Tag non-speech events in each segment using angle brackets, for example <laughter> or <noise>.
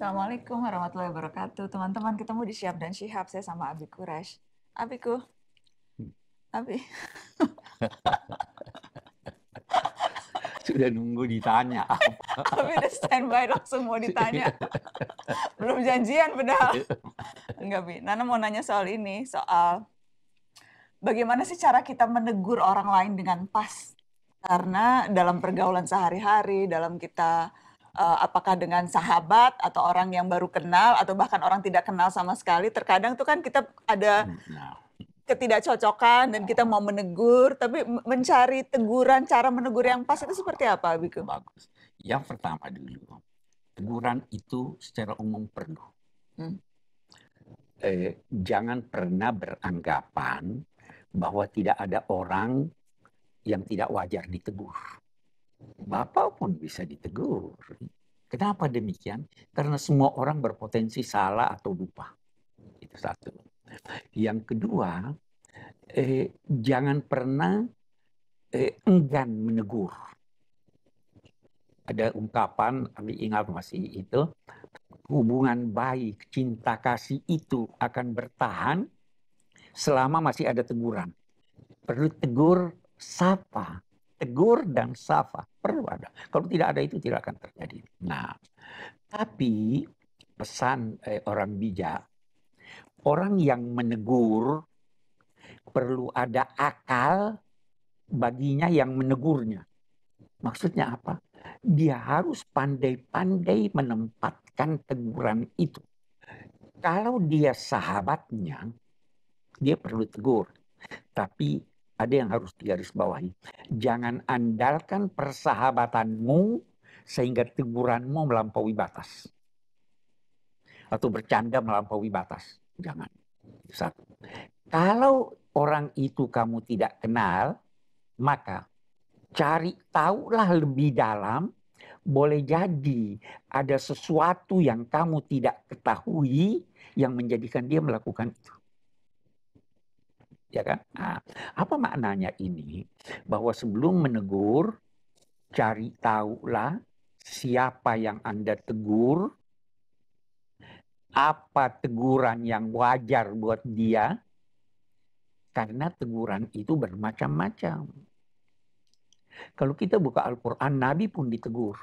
Assalamualaikum warahmatullahi wabarakatuh. Teman-teman ketemu di Siap dan Sihab Saya sama Abi Kuresh. Abiku. Abi. <laughs> Sudah nunggu ditanya. Abi <laughs> udah standby langsung mau ditanya. <laughs> Belum janjian padahal. Iya. Enggak, Bi. Nana mau nanya soal ini, soal bagaimana sih cara kita menegur orang lain dengan pas? Karena dalam pergaulan sehari-hari, dalam kita uh, apakah dengan sahabat atau orang yang baru kenal atau bahkan orang tidak kenal sama sekali terkadang tuh kan kita ada ketidakcocokan dan kita mau menegur tapi mencari teguran cara menegur yang pas itu seperti apa Biku? Bagus. Yang pertama dulu teguran itu secara umum perlu. Hmm. Eh, jangan pernah beranggapan bahwa tidak ada orang yang tidak wajar ditegur. Bapak pun bisa ditegur. Kenapa demikian? Karena semua orang berpotensi salah atau lupa. Itu satu. Yang kedua, eh, jangan pernah eh, enggan menegur. Ada ungkapan, kami ingat masih itu, hubungan baik, cinta kasih itu akan bertahan selama masih ada teguran. Perlu tegur, sapa, tegur dan safa perlu ada. Kalau tidak ada itu tidak akan terjadi. Nah, tapi pesan eh, orang bijak, orang yang menegur perlu ada akal baginya yang menegurnya. Maksudnya apa? Dia harus pandai-pandai menempatkan teguran itu. Kalau dia sahabatnya, dia perlu tegur. Tapi ada yang harus bawahi. Jangan andalkan persahabatanmu sehingga teguranmu melampaui batas. Atau bercanda melampaui batas. Jangan. Satu. Kalau orang itu kamu tidak kenal, maka cari tahulah lebih dalam. Boleh jadi ada sesuatu yang kamu tidak ketahui yang menjadikan dia melakukan itu ya kan? Nah, apa maknanya ini? Bahwa sebelum menegur, cari tahulah siapa yang Anda tegur, apa teguran yang wajar buat dia, karena teguran itu bermacam-macam. Kalau kita buka Al-Quran, Nabi pun ditegur.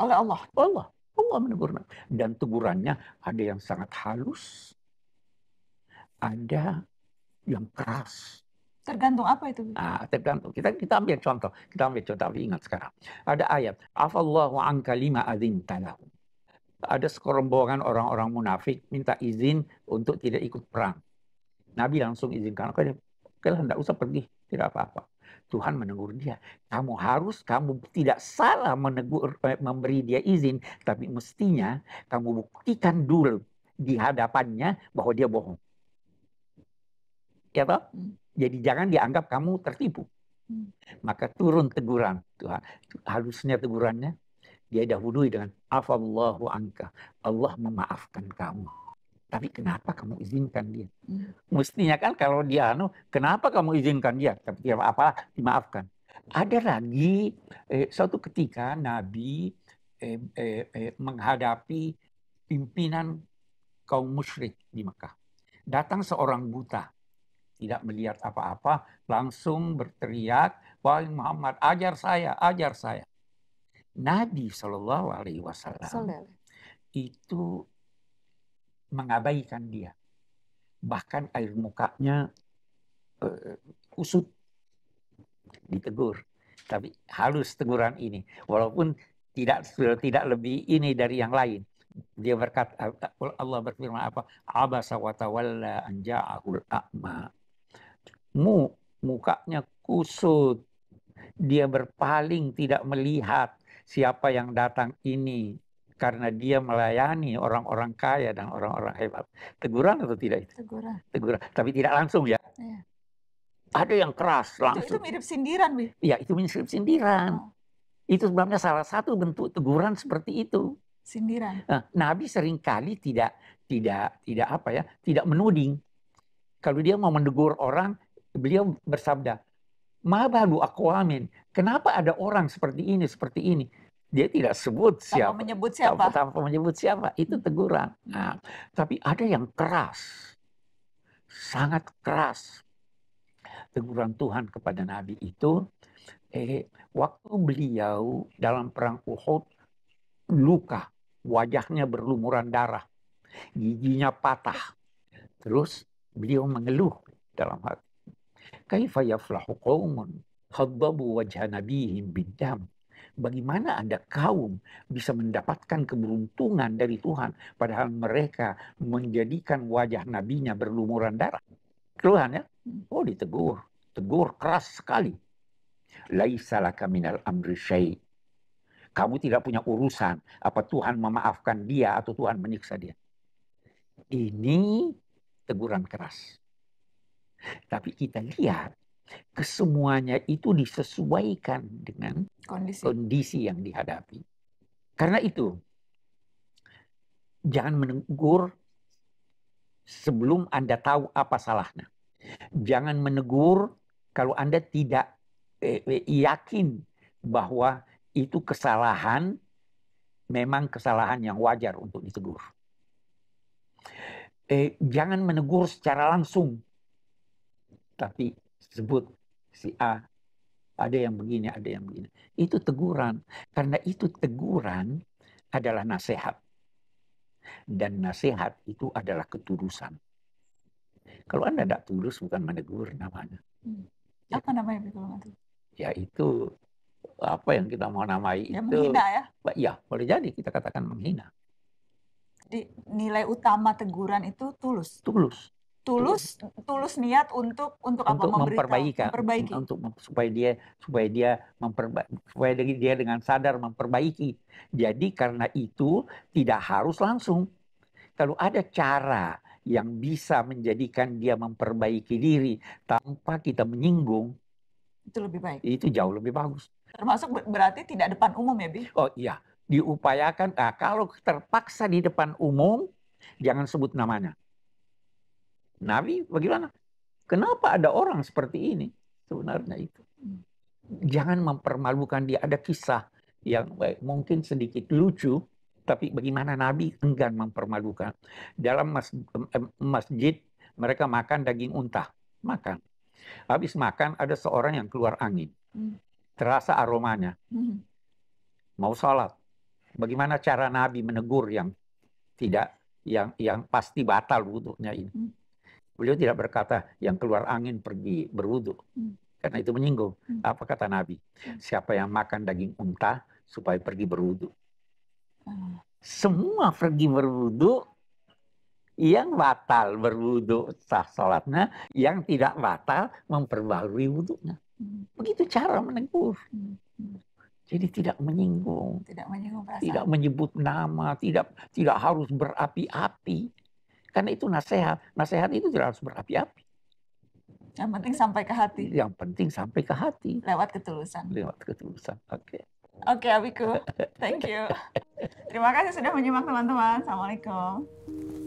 Oleh Allah. Allah. Allah menegur. Dan tegurannya ada yang sangat halus, ada yang keras. Tergantung apa itu? Ah, tergantung. Kita kita ambil contoh. Kita ambil contoh. Tapi ingat sekarang. Ada ayat. Afallahu anka lima azin talahu. Ada sekerombongan orang-orang munafik minta izin untuk tidak ikut perang. Nabi langsung izinkan. Oke, tidak usah pergi. Tidak apa-apa. Tuhan menegur dia. Kamu harus, kamu tidak salah menegur, eh, memberi dia izin. Tapi mestinya kamu buktikan dulu di hadapannya bahwa dia bohong. Ya toh? Hmm. Jadi jangan dianggap kamu tertipu. Hmm. Maka turun teguran Tuhan. Harusnya tegurannya dia dahului dengan afallahu anka. Allah memaafkan kamu. Tapi kenapa kamu izinkan dia? Hmm. Mestinya kan kalau dia anu, kenapa kamu izinkan dia? Tapi dia ya, apa? dimaafkan. Ada lagi eh, suatu ketika Nabi eh, eh, eh, menghadapi pimpinan kaum musyrik di Mekah. Datang seorang buta tidak melihat apa-apa, langsung berteriak, Wahai Muhammad, ajar saya, ajar saya. Nabi Shallallahu Alaihi Wasallam itu mengabaikan dia, bahkan air mukanya uh, usut, ditegur. Tapi halus teguran ini, walaupun tidak tidak lebih ini dari yang lain. Dia berkata Allah berfirman apa? Abasa wa tawalla anja'ahul a'ma mu mukanya kusut dia berpaling tidak melihat siapa yang datang ini karena dia melayani orang-orang kaya dan orang-orang hebat. Teguran atau tidak itu? Teguran. Teguran, tapi tidak langsung ya. ya. Ada yang keras langsung. Itu, itu mirip sindiran, Bi. ya itu mirip sindiran. Oh. Itu sebenarnya salah satu bentuk teguran seperti itu. Sindiran. Nah, Nabi seringkali tidak tidak tidak apa ya, tidak menuding. Kalau dia mau mendegur orang, beliau bersabda, Mabalu amin. kenapa ada orang seperti ini, seperti ini? Dia tidak sebut siapa. Tanpa menyebut siapa. Tanpa, tanpa menyebut siapa, itu hmm. teguran. Nah, tapi ada yang keras, sangat keras. Teguran Tuhan kepada Nabi itu, eh, waktu beliau dalam perang Uhud, luka, wajahnya berlumuran darah, giginya patah. Terus beliau mengeluh dalam hati. Kaifa yaflahu qaumun khaddabu wajha nabihim bidam. Bagaimana ada kaum bisa mendapatkan keberuntungan dari Tuhan padahal mereka menjadikan wajah nabinya berlumuran darah? Keluhan ya? Oh ditegur, tegur keras sekali. Laisalaka minal amri syai. Kamu tidak punya urusan apa Tuhan memaafkan dia atau Tuhan menyiksa dia. Ini teguran keras. Tapi kita lihat kesemuanya itu disesuaikan dengan kondisi, kondisi yang dihadapi. Karena itu, jangan menegur sebelum Anda tahu apa salahnya. Jangan menegur kalau Anda tidak eh, eh, yakin bahwa itu kesalahan, memang kesalahan yang wajar untuk ditegur. Eh, jangan menegur secara langsung tapi sebut si A ada yang begini, ada yang begini. Itu teguran. Karena itu teguran adalah nasihat. Dan nasihat itu adalah ketulusan. Kalau Anda tidak tulus, bukan menegur namanya. Hmm. Ya. Apa namanya itu? Ya itu, apa yang kita mau namai ya, itu. Menghina ya? Ya, boleh jadi kita katakan menghina. Jadi nilai utama teguran itu tulus? Tulus tulus tulus niat untuk untuk, untuk apa memperbaiki memperbaiki untuk supaya dia supaya dia memperbaiki supaya dia dengan sadar memperbaiki jadi karena itu tidak harus langsung kalau ada cara yang bisa menjadikan dia memperbaiki diri tanpa kita menyinggung itu lebih baik itu jauh lebih bagus termasuk berarti tidak depan umum ya bi oh iya diupayakan nah, kalau terpaksa di depan umum jangan sebut namanya Nabi bagaimana? Kenapa ada orang seperti ini? Sebenarnya itu. Jangan mempermalukan dia. Ada kisah yang eh, mungkin sedikit lucu, tapi bagaimana Nabi enggan mempermalukan. Dalam masjid, mereka makan daging unta. Makan. Habis makan ada seorang yang keluar angin. Hmm. Terasa aromanya. Hmm. Mau sholat. Bagaimana cara Nabi menegur yang tidak yang yang pasti batal wudhunya ini. Hmm. Beliau tidak berkata yang keluar angin pergi berwudu. Hmm. Karena itu menyinggung. Hmm. Apa kata Nabi? Hmm. Siapa yang makan daging unta supaya pergi berwudu. Semua pergi berwudu yang batal berwudu sah sholatnya, yang tidak batal memperbarui wudunya. Begitu cara menegur. Jadi tidak menyinggung, tidak menyinggung Tidak menyebut nama, tidak tidak harus berapi-api. Karena itu nasihat. Nasihat itu tidak harus berapi-api. Yang penting sampai ke hati. Yang penting sampai ke hati. Lewat ketulusan. Lewat ketulusan. Oke. Okay. Oke, okay, Abiku. Thank you. <laughs> Terima kasih sudah menyimak teman-teman. Assalamualaikum.